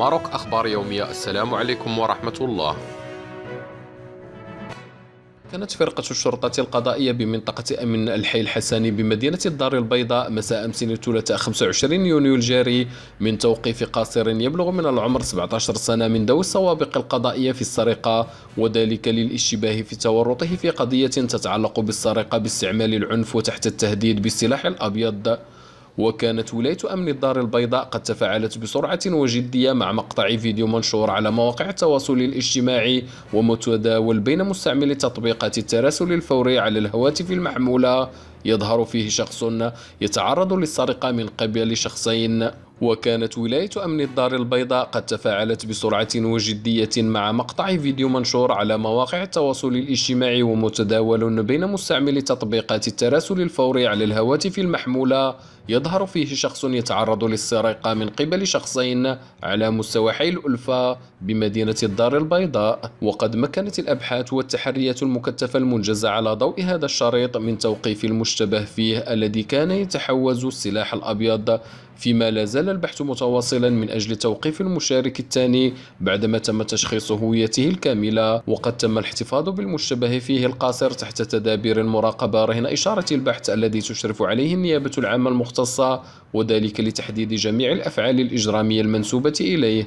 ماروك أخبار يومية السلام عليكم ورحمة الله كانت فرقة الشرطة القضائية بمنطقة أمن الحي الحساني بمدينة الدار البيضاء مساء أمس الثلاثاء 25 يونيو الجاري من توقيف قاصر يبلغ من العمر 17 سنة من ذوي السوابق القضائية في السرقة وذلك للاشتباه في تورطه في قضية تتعلق بالسرقة باستعمال العنف وتحت التهديد بالسلاح الأبيض وكانت ولاية أمن الدار البيضاء قد تفاعلت بسرعة وجدية مع مقطع فيديو منشور على مواقع التواصل الاجتماعي ومتداول بين مستعملي تطبيقات التراسل الفوري على الهواتف المحمولة يظهر فيه شخص يتعرض للسرقة من قبل شخصين وكانت ولاية أمن الدار البيضاء قد تفاعلت بسرعة وجدية مع مقطع فيديو منشور على مواقع التواصل الاجتماعي ومتداول بين مستعملي تطبيقات التراسل الفوري على الهواتف المحمولة يظهر فيه شخص يتعرض للسرقة من قبل شخصين على مستوى حي الألفة بمدينة الدار البيضاء وقد مكنت الأبحاث والتحريات المكثفة المنجزة على ضوء هذا الشريط من توقيف المشاهدين المشتبه فيه الذي كان يتحوز السلاح الأبيض فيما لا زال البحث متواصلا من أجل توقيف المشارك الثاني بعدما تم تشخيص هويته الكاملة وقد تم الاحتفاظ بالمشتبه فيه القاصر تحت تدابير المراقبة رهن إشارة البحث الذي تشرف عليه النيابة العامة المختصة وذلك لتحديد جميع الأفعال الإجرامية المنسوبة إليه